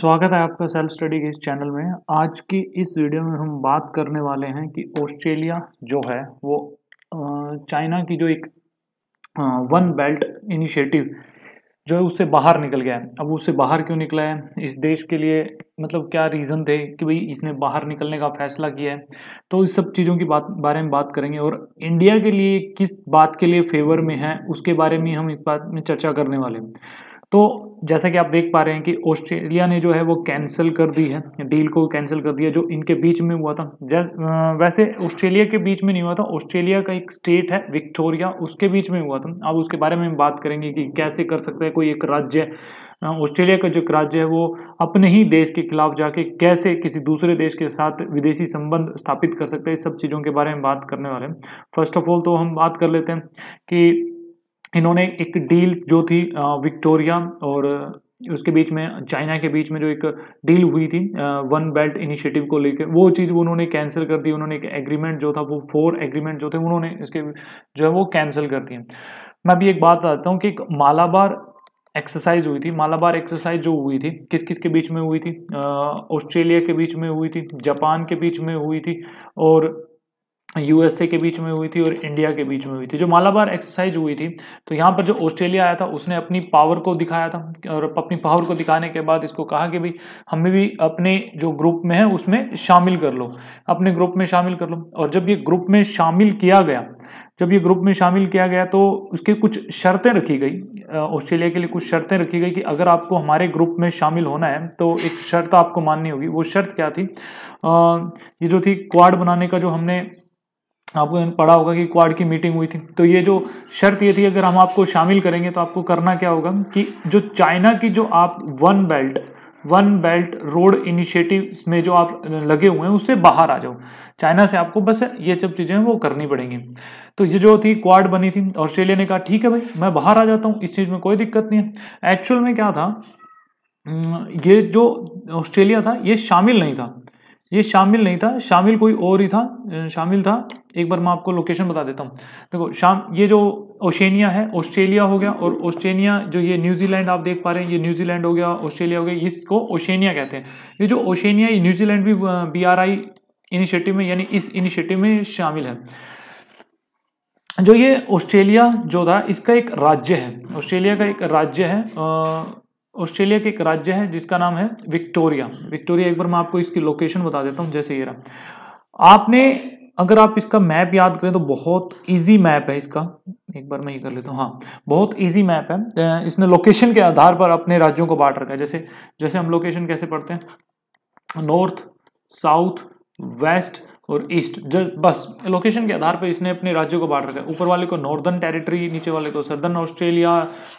स्वागत है आपका सेल्फ स्टडी के इस चैनल में आज की इस वीडियो में हम बात करने वाले हैं कि ऑस्ट्रेलिया जो है वो चाइना की जो एक वन बेल्ट इनिशिएटिव जो है उससे बाहर निकल गया है अब उससे बाहर क्यों निकला है इस देश के लिए मतलब क्या रीज़न थे कि भाई इसने बाहर निकलने का फैसला किया है तो इस सब चीज़ों की बात बारे में बात करेंगे और इंडिया के लिए किस बात के लिए फेवर में है उसके बारे में हम इस बात में चर्चा करने वाले हैं तो जैसा कि आप देख पा रहे हैं कि ऑस्ट्रेलिया ने जो है वो कैंसिल कर दी है डील को कैंसिल कर दिया जो इनके बीच में हुआ था वैसे ऑस्ट्रेलिया के बीच में नहीं हुआ था ऑस्ट्रेलिया का एक स्टेट है विक्टोरिया उसके बीच में हुआ था अब उसके बारे में हम बात करेंगे कि कैसे कर सकते हैं कोई एक राज्य ऑस्ट्रेलिया का जो राज्य है वो अपने ही देश के खिलाफ जाके कैसे किसी दूसरे देश के साथ विदेशी संबंध स्थापित कर सकते हैं इस सब चीज़ों के बारे में बात करने वाले हैं फर्स्ट ऑफ ऑल तो हम बात कर लेते हैं कि इन्होंने एक डील जो थी विक्टोरिया और उसके बीच में चाइना के बीच में जो एक डील हुई थी वन बेल्ट इनिशिएटिव को लेकर वो चीज़ उन्होंने कैंसिल कर दी उन्होंने एक एग्रीमेंट जो था वो फोर एग्रीमेंट जो थे उन्होंने इसके जो है वो कैंसिल कर दिए मैं अभी एक बात बताता हूँ कि एक मालाबार एक्सरसाइज हुई थी मालाबार एक्सरसाइज जो हुई थी किस किस के बीच में हुई थी ऑस्ट्रेलिया के बीच में हुई थी जापान के बीच में हुई थी और यूएसए के बीच में हुई थी और इंडिया के बीच में हुई थी जो मालाबार एक्सरसाइज हुई थी तो यहाँ पर जो ऑस्ट्रेलिया आया था उसने अपनी पावर को दिखाया था और अपनी पावर को दिखाने के बाद इसको कहा कि भाई हमें भी अपने जो ग्रुप में है उसमें शामिल कर लो अपने ग्रुप में शामिल कर लो और जब ये ग्रुप में शामिल किया गया जब ये ग्रुप में शामिल किया गया तो उसके कुछ शर्तें रखी गई ऑस्ट्रेलिया के लिए कुछ शर्तें रखी गई कि अगर आपको हमारे ग्रुप में शामिल होना है तो एक शर्त आपको माननी होगी वो शर्त क्या थी ये जो थी क्वाड बनाने का जो हमने आपको पढ़ा होगा कि क्वाड की मीटिंग हुई थी तो ये जो शर्त ये थी अगर हम आपको शामिल करेंगे तो आपको करना क्या होगा कि जो चाइना की जो आप one belt one belt road initiative में जो आप लगे हुए हैं उससे बाहर आ जाओ चाइना से आपको बस ये सब चीज़ें वो करनी पड़ेंगी तो ये जो थी क्वाड बनी थी ऑस्ट्रेलिया ने कहा ठीक है भाई मैं बाहर आ जाता हूँ इस चीज़ में कोई दिक्कत नहीं है एक्चुअल में क्या था ये जो ऑस्ट्रेलिया था ये शामिल नहीं था ये शामिल नहीं था शामिल कोई और ही था शामिल था एक बार मैं आपको लोकेशन बता देता हूँ देखो शाम ये जो ओशेनिया है ऑस्ट्रेलिया हो गया और ऑस्ट्रेलिया जो ये न्यूजीलैंड आप देख पा रहे हैं ये न्यूजीलैंड हो गया ऑस्ट्रेलिया हो गया इसको ओशेनिया कहते हैं ये जो ओशनिया न्यूजीलैंड भी बी आर आई इनिशिएटिव में यानी इस इनिशिएटिव में शामिल है जो ये ऑस्ट्रेलिया जो था इसका एक राज्य है ऑस्ट्रेलिया का एक राज्य है आ, ऑस्ट्रेलिया के एक राज्य है जिसका नाम है विक्टोरिया विक्टोरिया एक बार मैं आपको इसकी लोकेशन बता देता हूँ जैसे ये रहा आपने अगर आप इसका मैप याद करें तो बहुत इजी मैप है इसका एक बार मैं ये कर लेता हूँ हाँ बहुत इजी मैप है इसने लोकेशन के आधार पर अपने राज्यों को बांट रखा है जैसे जैसे हम लोकेशन कैसे पढ़ते हैं नॉर्थ साउथ वेस्ट और ईस्ट जस्ट बस लोकेशन के आधार पर इसने अपने राज्यों को बांट रखा है ऊपर वाले को नॉर्दर्न टेरिटरी नीचे वाले को सदर्न ऑस्ट्रेलिया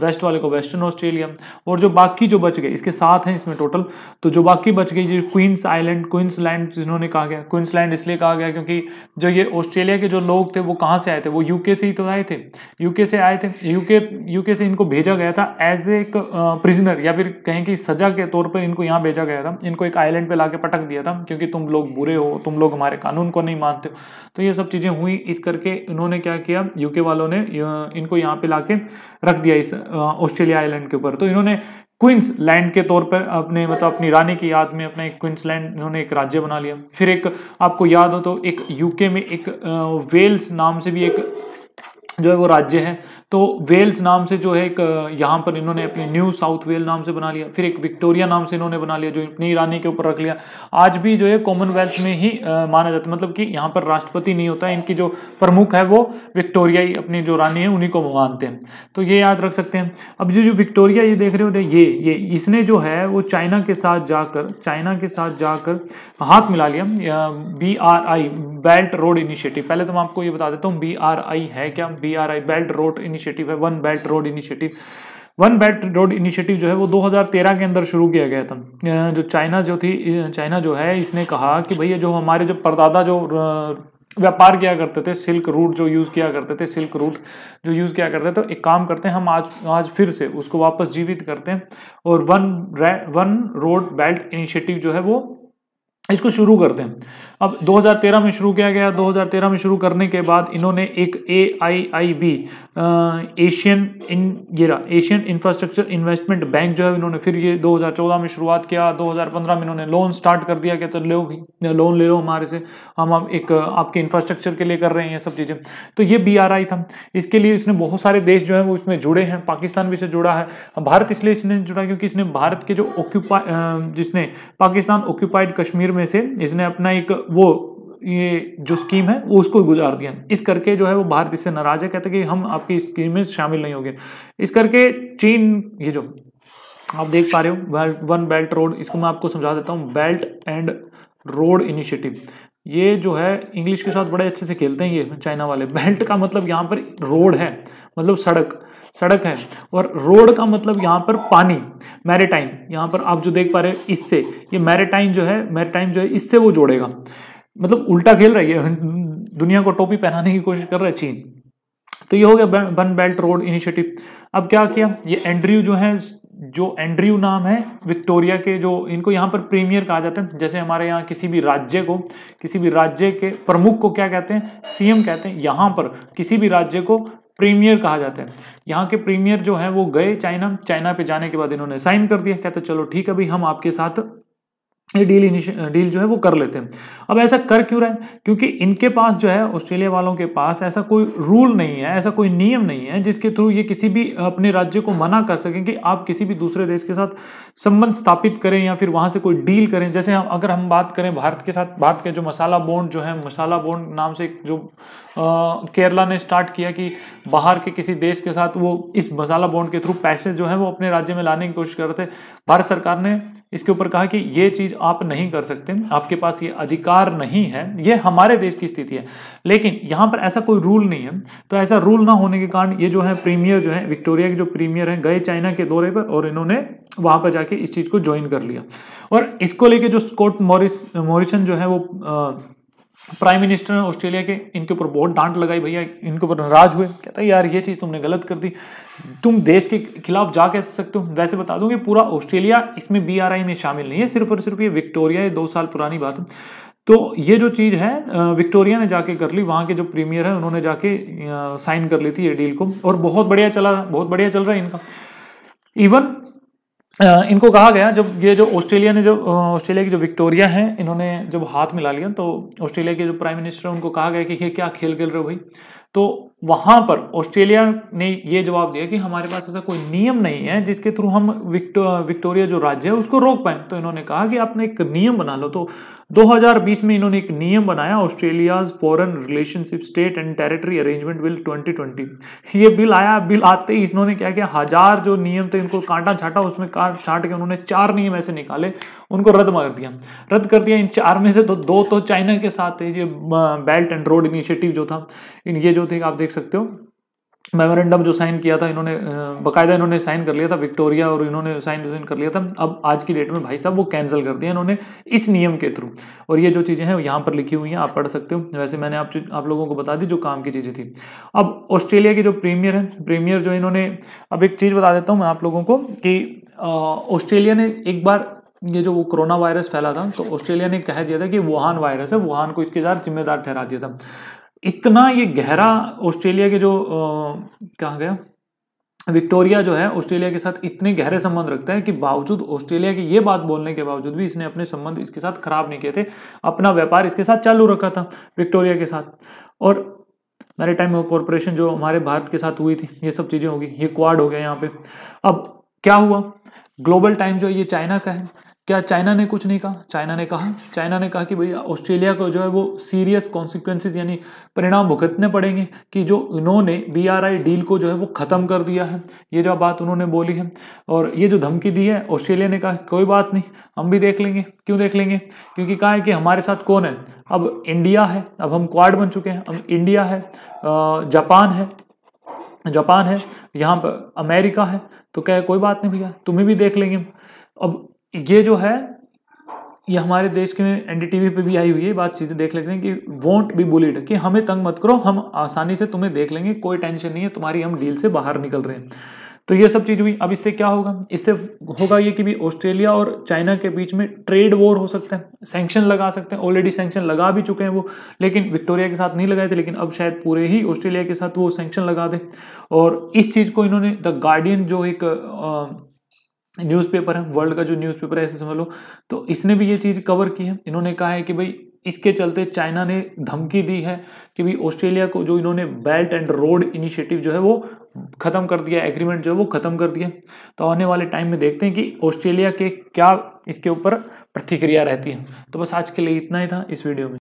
वेस्ट वाले को वेस्टर्न ऑस्ट्रेलिया और जो बाकी जो बच गए इसके साथ हैं इसमें टोटल तो जो बाकी बच गई क्वींस आइलैंड लैंड जिन्होंने कहा गया लैंड इसलिए कहा गया क्योंकि जो ये ऑस्ट्रेलिया के जो लोग थे वो कहाँ से आए थे वो यूके से ही तो आए थे यूके से आए थे यूके यूके से इनको भेजा गया था एज ए प्रिजनर या फिर कहें कि सजा के तौर पर इनको यहाँ भेजा गया था इनको एक आइलैंड पर ला पटक दिया था क्योंकि तुम लोग बुरे हो तुम लोग हमारे कानून कानून को नहीं मानते हो तो ये सब चीज़ें हुई इस करके इन्होंने क्या किया यूके वालों ने इनको यहाँ पे लाके रख दिया इस ऑस्ट्रेलिया आइलैंड के ऊपर तो इन्होंने क्वींस लैंड के तौर पर अपने मतलब अपनी रानी की याद में अपना एक क्वींस लैंड इन्होंने एक राज्य बना लिया फिर एक आपको याद हो तो एक यूके में एक वेल्स नाम से भी एक जो है वो राज्य है तो वेल्स नाम से जो है एक यहाँ पर इन्होंने अपने न्यू साउथ वेल नाम से बना लिया फिर एक विक्टोरिया नाम से इन्होंने बना लिया जो अपनी रानी के ऊपर रख लिया आज भी जो है कॉमनवेल्थ में ही माना जाता है मतलब कि यहाँ पर राष्ट्रपति नहीं होता इनकी जो प्रमुख है वो विक्टोरिया ही अपनी जो रानी है उन्हीं को मानते हैं तो ये याद रख सकते हैं अब जो जो विक्टोरिया ये देख रहे होते ये ये इसने जो है वो चाइना के साथ जाकर चाइना के साथ जाकर हाथ मिला लिया B R I belt road initiative पहले तो मैं आपको ये बता देता हूँ बी आर आई है क्या B B R I belt road initiative है one belt road initiative one belt road initiative जो है वो 2013 के अंदर शुरू किया गया था जो चाइना जो थी चाइना जो है इसने कहा कि भैया जो हमारे जो परदादा जो व्यापार किया करते थे सिल्क रूट जो यूज़ किया करते थे सिल्क रूट जो यूज़ किया करते थे तो एक काम करते हैं हम आज आज फिर से उसको वापस जीवित करते हैं और one one road belt initiative जो है वो इसको शुरू करते हैं अब 2013 में शुरू किया गया 2013 में शुरू करने के बाद इन्होंने एक ए आई आई बी एशियन इन ये एशियन इंफ्रास्ट्रक्चर इन्वेस्टमेंट बैंक जो है इन्होंने फिर ये 2014 में शुरुआत किया 2015 में इन्होंने लोन स्टार्ट कर दिया क्या तो लो लोन ले लो हमारे से हम अब एक आपके इंफ्रास्ट्रक्चर के लिए कर रहे हैं ये सब चीज़ें तो ये बी आर आई था इसके लिए इसने बहुत सारे देश जो है वो इसमें जुड़े हैं पाकिस्तान भी इसे जुड़ा है भारत इसलिए इसने जुड़ा क्योंकि इसने भारत के जो ऑक्यूपाई जिसने पाकिस्तान ऑक्यूपाइड कश्मीर में से इसने अपना एक वो ये जो स्कीम है वो उसको गुजार दिया इस करके जो है वो भारत इससे नाराज है कहते कि हम आपकी स्कीम में शामिल नहीं होंगे इस करके चीन ये जो आप देख पा रहे हो वन बेल्ट रोड इसको मैं आपको समझा देता हूँ बेल्ट एंड रोड इनिशिएटिव ये जो है इंग्लिश के साथ बड़े अच्छे से खेलते हैं ये चाइना वाले बेल्ट का मतलब यहाँ पर रोड है मतलब सड़क सड़क है और रोड का मतलब यहाँ पर पानी मैरिटाइम यहाँ पर आप जो देख पा रहे हैं इससे ये मैरिटाइम जो है मैरिटाइम जो है इससे वो जोड़ेगा मतलब उल्टा खेल रही है दुनिया को टोपी पहनाने की कोशिश कर रहा है चीन तो ये हो गया बन बेल्ट रोड इनिशिएटिव अब क्या किया ये एंड्रयू जो है जो एंड्रयू नाम है विक्टोरिया के जो इनको यहाँ पर प्रीमियर कहा जाता है जैसे हमारे यहाँ किसी भी राज्य को किसी भी राज्य के प्रमुख को क्या कहते हैं सीएम कहते हैं यहाँ पर किसी भी राज्य को प्रीमियर कहा जाता है यहाँ के प्रीमियर जो है वो गए चाइना चाइना पे जाने के बाद इन्होंने साइन कर दिया कहते चलो ठीक है भाई हम आपके साथ ये डील डील जो है वो कर लेते हैं अब ऐसा कर क्यों रहे क्योंकि इनके पास जो है ऑस्ट्रेलिया वालों के पास ऐसा कोई रूल नहीं है ऐसा कोई नियम नहीं है जिसके थ्रू ये किसी भी अपने राज्य को मना कर सकें कि आप किसी भी दूसरे देश के साथ संबंध स्थापित करें या फिर वहाँ से कोई डील करें जैसे हम अगर हम बात करें भारत के साथ भारत के जो मसाला बोंड जो है मसाला बोंड नाम से जो केरला ने स्टार्ट किया कि बाहर के किसी देश के साथ वो इस मसाला बोंड के थ्रू पैसे जो है वो अपने राज्य में लाने की कोशिश कर रहे थे भारत सरकार ने इसके ऊपर कहा कि ये चीज़ आप नहीं कर सकते आपके पास ये अधिकार नहीं है ये हमारे देश की स्थिति है लेकिन यहां पर ऐसा कोई रूल नहीं है तो ऐसा रूल ना होने के कारण ये जो है प्रीमियर जो है विक्टोरिया के जो प्रीमियर हैं गए चाइना के दौरे पर और इन्होंने वहां पर जाके इस चीज़ को ज्वाइन कर लिया और इसको लेके जो स्कॉट मॉरिस मॉरिसन जो है वो आ, प्राइम मिनिस्टर ने ऑस्ट्रेलिया के इनके ऊपर बहुत डांट लगाई भैया इनके ऊपर नाराज हुए कहता यार ये चीज़ तुमने गलत कर दी तुम देश के खिलाफ जा कह सकते हो वैसे बता दूं कि पूरा ऑस्ट्रेलिया इसमें बी आर आई में शामिल नहीं है सिर्फ और सिर्फ ये विक्टोरिया ये दो साल पुरानी बात है तो ये जो चीज़ है विक्टोरिया ने जाके कर ली वहाँ के जो प्रीमियर है उन्होंने जाके साइन कर ली थी ये डील को और बहुत बढ़िया चला बहुत बढ़िया चल रहा है इनका इवन इनको कहा गया जब ये जो ऑस्ट्रेलिया ने जो ऑस्ट्रेलिया की जो विक्टोरिया है इन्होंने जब हाथ मिला लिया तो ऑस्ट्रेलिया के जो प्राइम मिनिस्टर हैं उनको कहा गया कि ये क्या खेल खेल रहे हो भाई तो वहां पर ऑस्ट्रेलिया ने यह जवाब दिया कि हमारे पास ऐसा कोई नियम नहीं है जिसके थ्रू हम विक्टो, विक्टोरिया जो राज्य है उसको रोक पाए तो इन्होंने कहा कि आपने एक नियम बना लो तो 2020 में इन्होंने एक नियम बनाया Australia's foreign relationship state and territory arrangement bill 2020 ये बिल आया बिल आते ही इन्होंने क्या किया हजार जो नियम थे इनको कांटा छाटा उसमें काट छाट के उन्होंने चार नियम ऐसे निकाले उनको रद्द कर दिया रद्द कर दिया इन चार में से तो दो तो चाइना के साथ थे ये बेल्ट एंड रोड इनिशिएटिव जो था इन ये जो थे आप देख देख सकते हो मेमोरेंडम जो साइन किया था इन्होंने बकायदा इन्होंने साइन कर लिया था विक्टोरिया और इन्होंने साइन साइन कर लिया था अब आज की डेट में भाई साहब वो कैंसिल कर दिया इन्होंने इस नियम के थ्रू और ये जो चीज़ें हैं यहाँ पर लिखी हुई हैं आप पढ़ सकते हो वैसे मैंने आप आप लोगों को बता दी जो काम की चीज़ें थी अब ऑस्ट्रेलिया की जो प्रीमियर है प्रीमियर जो इन्होंने अब एक चीज़ बता देता हूँ मैं आप लोगों को कि ऑस्ट्रेलिया ने एक बार ये जो वो कोरोना वायरस फैला था तो ऑस्ट्रेलिया ने कह दिया था कि वुहान वायरस है वुहान को इसके साथ जिम्मेदार ठहरा दिया था इतना ये गहरा ऑस्ट्रेलिया के जो कहा गया विक्टोरिया जो है ऑस्ट्रेलिया के साथ इतने गहरे संबंध रखता है कि बावजूद ऑस्ट्रेलिया की ये बात बोलने के बावजूद भी इसने अपने संबंध इसके साथ खराब नहीं किए थे अपना व्यापार इसके साथ चालू रखा था विक्टोरिया के साथ और मेरे टाइम कॉरपोरेशन जो हमारे भारत के साथ हुई थी ये सब चीज़ें होगी ये क्वाड हो गया यहाँ पे अब क्या हुआ ग्लोबल टाइम जो ये चाइना का है क्या चाइना ने कुछ नहीं कहा चाइना ने कहा चाइना ने कहा कि भाई ऑस्ट्रेलिया को जो है वो सीरियस कॉन्सिक्वेंसेज यानी परिणाम भुगतने पड़ेंगे कि जो इन्होंने बीआरआई डील को जो है वो ख़त्म कर दिया है ये जो बात उन्होंने बोली है और ये जो धमकी दी है ऑस्ट्रेलिया ने कहा कोई बात नहीं हम भी देख लेंगे क्यों देख लेंगे क्योंकि कहा है कि हमारे साथ कौन है अब इंडिया है अब हम क्वाड बन चुके हैं अब इंडिया है जापान है जापान है यहाँ पर अमेरिका है तो क्या कोई बात नहीं भैया तुम्हें भी देख लेंगे अब ये जो है ये हमारे देश के एनडीटीवी पे भी आई हुई है बात चीज़ें देख लेते हैं कि वोंट बी बुलेट कि हमें तंग मत करो हम आसानी से तुम्हें देख लेंगे कोई टेंशन नहीं है तुम्हारी हम डील से बाहर निकल रहे हैं तो ये सब चीज़ हुई अब इससे क्या होगा इससे होगा ये कि भी ऑस्ट्रेलिया और चाइना के बीच में ट्रेड वॉर हो सकता है सैंक्शन लगा सकते हैं ऑलरेडी सैंक्शन लगा भी चुके हैं वो लेकिन विक्टोरिया के साथ नहीं लगाए थे लेकिन अब शायद पूरे ही ऑस्ट्रेलिया के साथ वो सैंक्शन लगा दें और इस चीज़ को इन्होंने द गार्डियन जो एक आ, न्यूज़पेपर है वर्ल्ड का जो न्यूज़पेपर है ऐसे समझ लो तो इसने भी ये चीज़ कवर की है इन्होंने कहा है कि भाई इसके चलते चाइना ने धमकी दी है कि भाई ऑस्ट्रेलिया को जो इन्होंने बेल्ट एंड रोड इनिशिएटिव जो है वो ख़त्म कर दिया एग्रीमेंट जो है वो ख़त्म कर दिया तो आने वाले टाइम में देखते हैं कि ऑस्ट्रेलिया के क्या इसके ऊपर प्रतिक्रिया रहती है तो बस आज के लिए इतना ही था इस वीडियो में